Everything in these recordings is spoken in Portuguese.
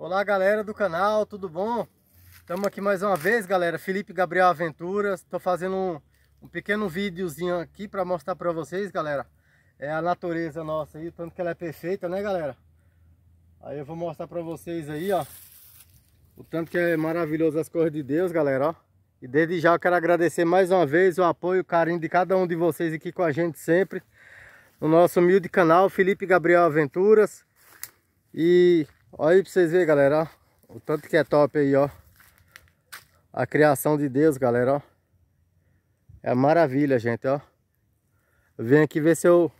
Olá galera do canal, tudo bom? Estamos aqui mais uma vez galera, Felipe Gabriel Aventuras Estou fazendo um, um, pequeno videozinho aqui para mostrar para vocês galera É a natureza nossa aí, o tanto que ela é perfeita né galera Aí eu vou mostrar para vocês aí ó O tanto que é maravilhoso as coisas de Deus galera ó E desde já eu quero agradecer mais uma vez o apoio, o carinho de cada um de vocês aqui com a gente sempre No nosso humilde canal, Felipe Gabriel Aventuras E Olha aí pra vocês verem, galera, ó. O tanto que é top aí, ó. A criação de Deus, galera, ó. É maravilha, gente, ó. Vem venho aqui ver se eu...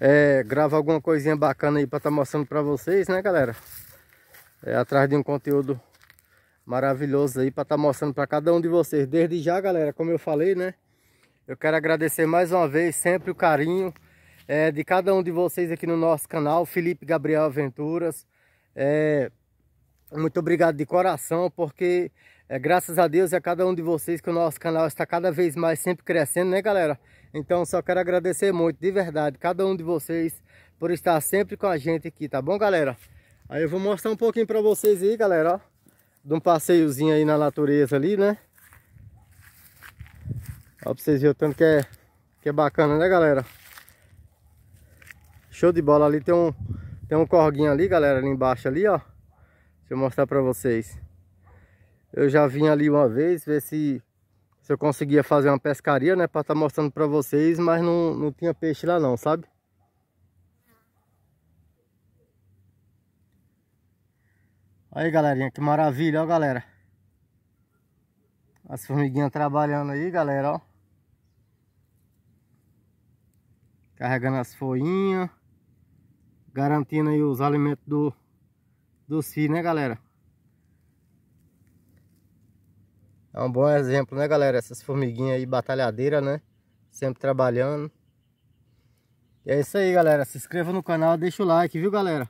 É, gravo alguma coisinha bacana aí pra estar tá mostrando pra vocês, né, galera? É, atrás de um conteúdo maravilhoso aí pra estar tá mostrando pra cada um de vocês. Desde já, galera, como eu falei, né? Eu quero agradecer mais uma vez sempre o carinho é, de cada um de vocês aqui no nosso canal, Felipe Gabriel Aventuras. É, muito obrigado de coração, porque é, graças a Deus e é a cada um de vocês que o nosso canal está cada vez mais sempre crescendo, né galera? Então só quero agradecer muito, de verdade, cada um de vocês por estar sempre com a gente aqui, tá bom galera? Aí eu vou mostrar um pouquinho para vocês aí galera, ó, de um passeiozinho aí na natureza ali, né? Ó pra vocês verem o tanto que é, que é bacana, né galera? Show de bola. Ali tem um, tem um corguinho ali, galera, ali embaixo ali, ó. Deixa eu mostrar pra vocês. Eu já vim ali uma vez, ver se, se eu conseguia fazer uma pescaria, né? Pra estar tá mostrando pra vocês, mas não, não tinha peixe lá não, sabe? Aí, galerinha, que maravilha, ó, galera. As formiguinhas trabalhando aí, galera, ó. Carregando as folhinhas. Garantindo aí os alimentos do, do Si, né galera? É um bom exemplo, né galera? Essas formiguinhas aí batalhadeiras, né? Sempre trabalhando. E é isso aí, galera. Se inscreva no canal, deixa o like, viu, galera?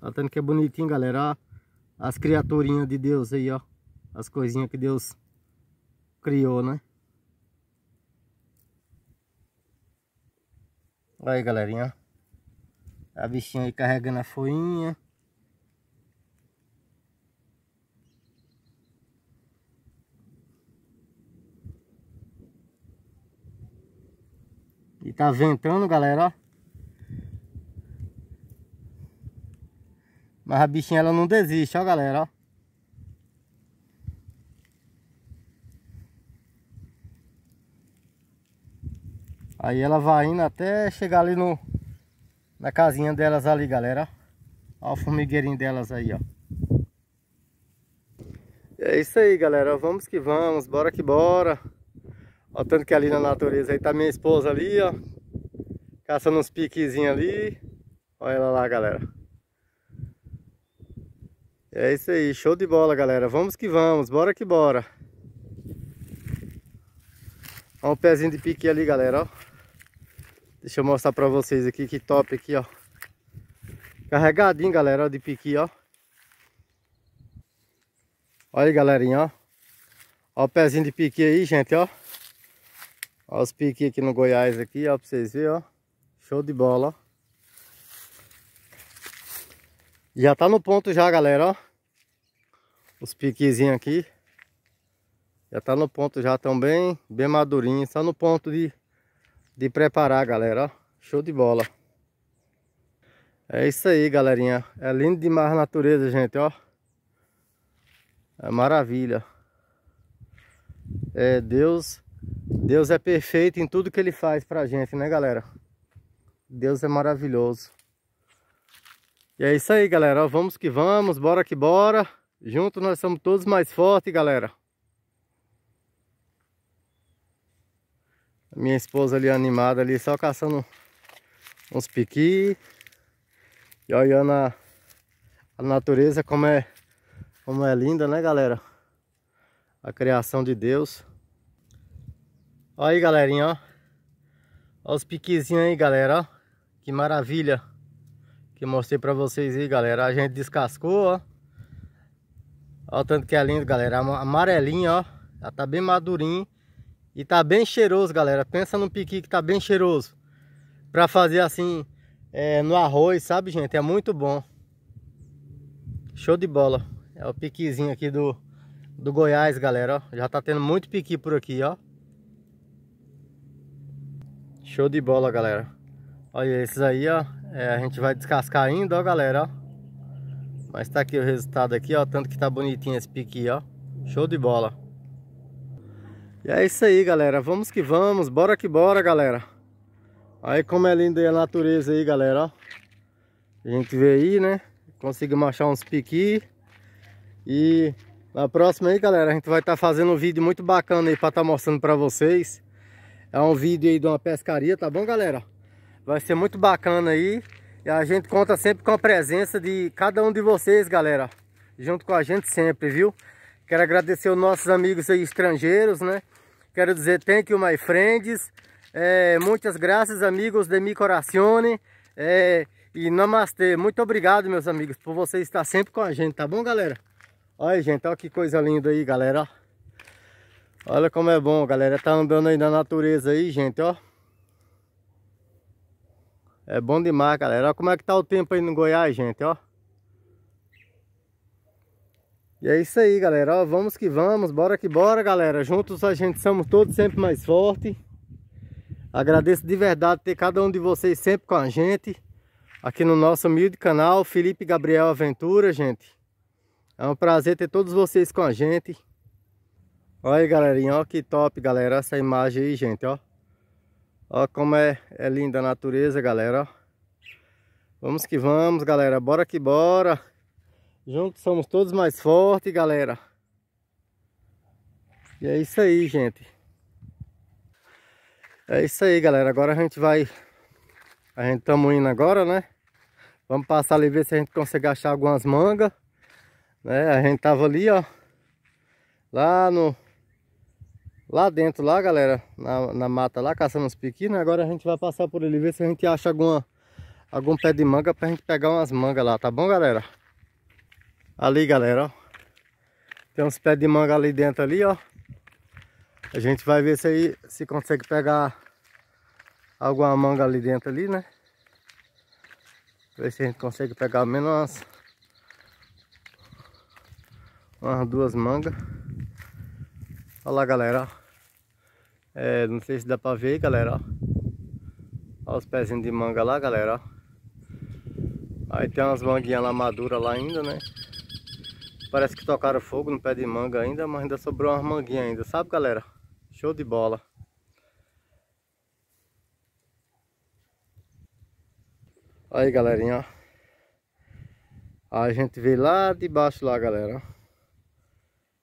Tá Olha que é bonitinho, galera. as criaturinhas de Deus aí, ó. As coisinhas que Deus criou, né? Olha aí, galerinha. A bichinha aí carregando a foinha. E tá ventando, galera, ó. Mas a bichinha ela não desiste, ó, galera, ó. Aí ela vai indo até chegar ali no na casinha delas ali, galera. Ó o formigueirinho delas aí, ó. É isso aí, galera. Vamos que vamos. Bora que bora. Ó, tanto que ali na natureza aí tá minha esposa ali, ó. Caçando uns piquezinhos ali. Olha ela lá, galera. É isso aí. Show de bola, galera. Vamos que vamos. Bora que bora. Ó um pezinho de pique ali, galera, ó. Deixa eu mostrar pra vocês aqui que top aqui, ó. Carregadinho, galera, ó, de piqui, ó. Olha aí, galerinha, ó. Ó o pezinho de piqui aí, gente, ó. Ó os piqui aqui no Goiás aqui, ó, pra vocês verem, ó. Show de bola, ó. Já tá no ponto já, galera, ó. Os piquezinhos aqui. Já tá no ponto já, tão bem, bem madurinhos. Só no ponto de de preparar, galera, ó. Show de bola. É isso aí, galerinha. É lindo demais a natureza, gente, ó. É maravilha. É, Deus, Deus é perfeito em tudo que ele faz pra gente, né, galera? Deus é maravilhoso. E é isso aí, galera. Ó, vamos que vamos, bora que bora. Juntos nós somos todos mais fortes, galera. Minha esposa ali animada ali, só caçando uns piqui. E olhando a, a natureza como é, como é linda, né galera? A criação de Deus. Olha aí galerinha, ó. Olha os piquezinhos aí galera, ó. Que maravilha que mostrei pra vocês aí galera. A gente descascou, ó. Olha o tanto que é lindo, galera. A amarelinha, ó. Já tá bem madurinho. E tá bem cheiroso, galera. Pensa num piqui que tá bem cheiroso. Pra fazer assim é, no arroz, sabe, gente? É muito bom. Show de bola. É o piquizinho aqui do, do Goiás, galera. Ó. Já tá tendo muito piqui por aqui, ó. Show de bola, galera. Olha esses aí, ó. É, a gente vai descascar ainda, ó, galera, ó. Mas tá aqui o resultado aqui, ó. Tanto que tá bonitinho esse piqui, ó. Show de bola. E é isso aí, galera. Vamos que vamos. Bora que bora, galera. Aí como é linda a natureza aí, galera, ó. A gente vê aí, né? Conseguimos achar uns piqui. E na próxima aí, galera, a gente vai estar tá fazendo um vídeo muito bacana aí para estar tá mostrando para vocês. É um vídeo aí de uma pescaria, tá bom, galera? Vai ser muito bacana aí. E a gente conta sempre com a presença de cada um de vocês, galera. Junto com a gente sempre, viu? Quero agradecer os nossos amigos aí estrangeiros, né? Quero dizer thank you my friends. É, muitas graças, amigos de mi corazione. É, e namastê. Muito obrigado, meus amigos, por você estar sempre com a gente, tá bom, galera? Olha, gente, olha que coisa linda aí, galera. Olha como é bom, galera. Tá andando aí na natureza aí, gente, ó. É bom demais, galera. Olha como é que tá o tempo aí no Goiás, gente, ó. E é isso aí, galera. Ó, vamos que vamos, bora que bora, galera. Juntos a gente somos todos sempre mais forte. Agradeço de verdade ter cada um de vocês sempre com a gente. Aqui no nosso humilde canal, Felipe Gabriel Aventura, gente. É um prazer ter todos vocês com a gente. Olha aí, galerinha. olha que top, galera. Essa imagem aí, gente, ó. Ó como é, é linda a natureza, galera, ó. Vamos que vamos, galera. Bora que bora. Juntos somos todos mais fortes, galera. E é isso aí, gente. É isso aí, galera. Agora a gente vai... A gente tá indo agora, né? Vamos passar ali ver se a gente consegue achar algumas mangas. Né? A gente tava ali, ó. Lá no... Lá dentro, lá, galera. Na, na mata lá, caçando uns pequenos. Né? Agora a gente vai passar por ali ver se a gente acha alguma... Algum pé de manga pra gente pegar umas mangas lá, tá bom, galera? Ali, galera, ó. Tem uns pés de manga ali dentro ali, ó. A gente vai ver se aí se consegue pegar alguma manga ali dentro ali, né? Ver se a gente consegue pegar menos umas, duas mangas. Olha lá, galera. É, não sei se dá pra ver, galera. Olha os pezinhos de manga lá, galera. Aí tem umas manguinhas lá maduras lá ainda, né? Parece que tocaram fogo no pé de manga ainda, mas ainda sobrou umas manguinhas ainda, sabe galera? Show de bola! Aí galerinha, a gente veio lá de baixo lá galera,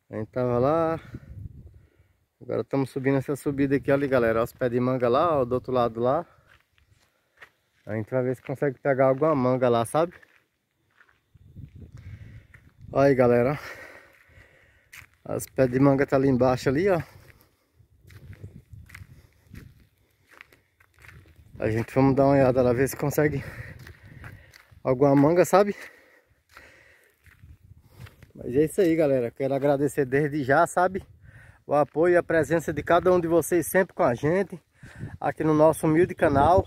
a gente tava lá, agora estamos subindo essa subida aqui, olha galera, os pés de manga lá, ó, do outro lado lá, a gente vai ver se consegue pegar alguma manga lá, sabe? Olha aí, galera. As pedras de manga tá ali embaixo ali, ó. A gente vamos dar uma olhada lá, ver se consegue alguma manga, sabe? Mas é isso aí, galera. Quero agradecer desde já, sabe? O apoio e a presença de cada um de vocês sempre com a gente. Aqui no nosso humilde canal.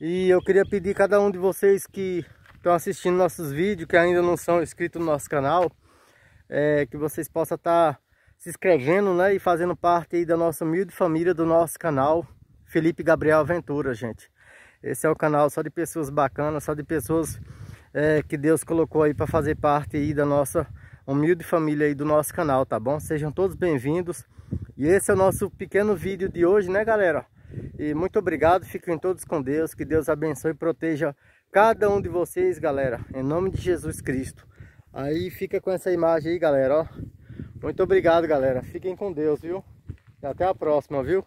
E eu queria pedir a cada um de vocês que estão assistindo nossos vídeos, que ainda não são inscritos no nosso canal, é, que vocês possam estar tá se inscrevendo né, e fazendo parte da nossa humilde família do nosso canal Felipe Gabriel Aventura, gente. Esse é o canal só de pessoas bacanas, só de pessoas é, que Deus colocou aí para fazer parte aí da nossa humilde família aí do nosso canal, tá bom? Sejam todos bem-vindos. E esse é o nosso pequeno vídeo de hoje, né, galera? E muito obrigado, fiquem todos com Deus, que Deus abençoe e proteja cada um de vocês, galera, em nome de Jesus Cristo. Aí fica com essa imagem aí, galera, ó. Muito obrigado, galera. Fiquem com Deus, viu? E até a próxima, viu?